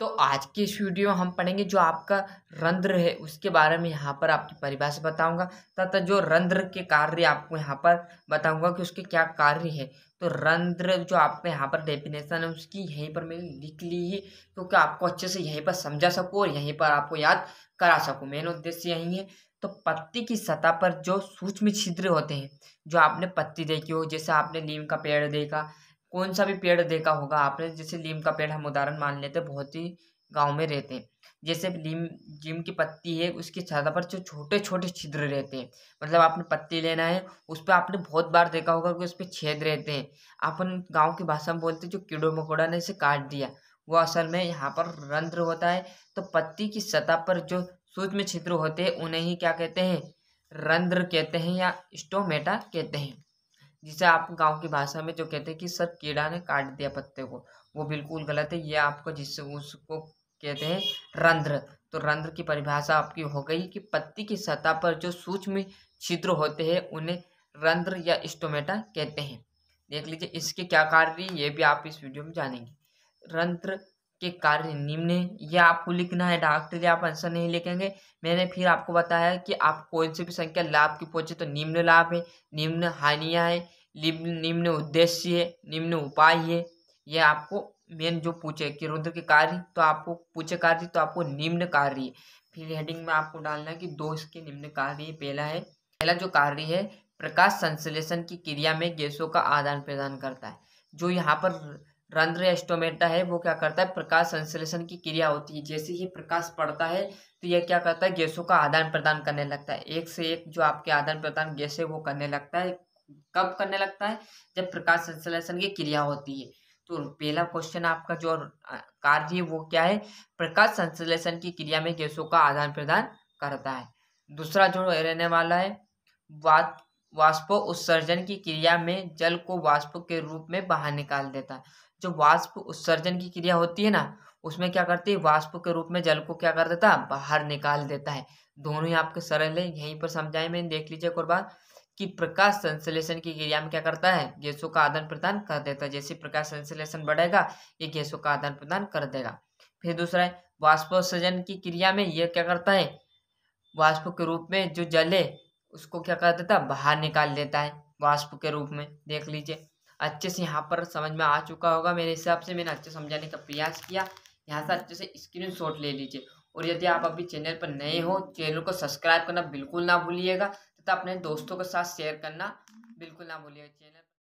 तो आज के इस वीडियो में हम पढ़ेंगे जो आपका रंध्र है उसके बारे में यहाँ पर आपकी परिभाषा बताऊंगा तथा जो रंध्र के कार्य आपको यहाँ पर बताऊंगा कि उसके क्या कार्य है तो रंध्र जो आपका यहाँ पर डेफिनेशन है उसकी यहीं पर मैंने लिख ली है क्योंकि आपको अच्छे से यहीं पर समझा सकूँ और यहीं पर आपको याद करा सकूँ मेन उद्देश्य यही है तो पत्ती की सतह पर जो सूक्ष्म छिद्र होते हैं जो आपने पत्ती देखी हो जैसे आपने नीम का पेड़ देखा कौन सा भी पेड़ देखा होगा आपने जैसे नीम का पेड़ हम उदाहरण मान लेते हैं बहुत ही गांव में रहते हैं जैसे नीम नीम की पत्ती है उसकी छाता पर जो छोटे छोटे छिद्र रहते हैं मतलब आपने पत्ती लेना है उस पर आपने बहुत बार देखा होगा कि उस पर छेद रहते हैं अपन गांव की भाषा में बोलते जो कीड़ों मकोड़ा ने इसे काट दिया वो असल में यहाँ पर रंध्र होता है तो पत्ती की सतह पर जो सूक्ष्म छिद्र होते हैं उन्हें ही क्या कहते हैं रंध्र कहते हैं या स्टोमेटा कहते हैं जिसे आप गांव की भाषा में जो कहते हैं कि सर कीड़ा ने काट दिया पत्ते को वो बिल्कुल गलत है ये आपको जिससे उसको कहते हैं रंध्र तो रंध्र की परिभाषा आपकी हो गई कि पत्ती की सतह पर जो सूक्ष्म छिद्र होते हैं उन्हें रंध्र या स्टोमेटा कहते हैं देख लीजिए इसके क्या कार्य ये भी आप इस वीडियो में जानेंगे रंध्र के कार्य निम्न यह आपको लिखना है डायरेक्टली आप आंसर नहीं लिखेंगे मैंने फिर आपको बताया कि आप कौन सी भी संख्या लाभ की पहुंचे तो निम्न लाभ है निम्न हानियां है निम्न उद्देश्य है निम्न उपाय है यह आपको मेन जो पूछे कि रुद्र के कार्य तो आपको पूछे कार्य तो आपको निम्न कार्य फिर हेडिंग में आपको डालना है कि दो इसके निम्न कार्य पहला है पहला जो कार्य है प्रकाश संश्लेषण की क्रिया में गैसों का आदान प्रदान करता है जो यहाँ पर रंध्र एस्टोमेटा है वो क्या करता है प्रकाश संश्लेषण की क्रिया होती है जैसे ही प्रकाश पड़ता है तो यह क्या करता है गैसों का आदान प्रदान करने लगता है एक से एक जो आपके आदान प्रदान गैस है वो करने लगता है कब करने लगता है जब प्रकाश संश्लेषण की क्रिया होती है तो पहला क्वेश्चन आपका जो कार्य है वो क्या है प्रकाश संश्लेषण की क्रिया में गैसों का आदान प्रदान करता है दूसरा जो रहने वाला है बात वाष्प उत्सर्जन की क्रिया में जल को वाष्प के रूप में बाहर निकाल देता है जो वाष्प उत्सर्जन की क्रिया होती है ना उसमें क्या करती है वाष्प के रूप में जल को क्या कर देता है बाहर निकाल देता है दोनों ही आपके सरल है यहीं पर समझाए मैंने देख लीजिए एक और बात कि प्रकाश संश्लेषण की क्रिया में क्या करता है गैसों का आदान प्रदान कर देता है जैसे प्रकाश संश्लेषण बढ़ेगा ये गैसों का आदान प्रदान कर देगा फिर दूसरा है वाष्पोत्सर्जन की क्रिया में यह क्या करता है वाष्प के रूप में जो जल है उसको क्या कर देता है बाहर निकाल देता है वाष्प के रूप में देख लीजिए अच्छे से यहाँ पर समझ में आ चुका होगा मेरे हिसाब से मैंने अच्छे समझाने का प्रयास किया यहाँ से अच्छे से स्क्रीन शॉट ले लीजिए और यदि आप अभी चैनल पर नए हो चैनल को सब्सक्राइब करना बिल्कुल ना भूलिएगा तथा अपने दोस्तों के साथ शेयर करना बिल्कुल ना भूलिएगा चैनल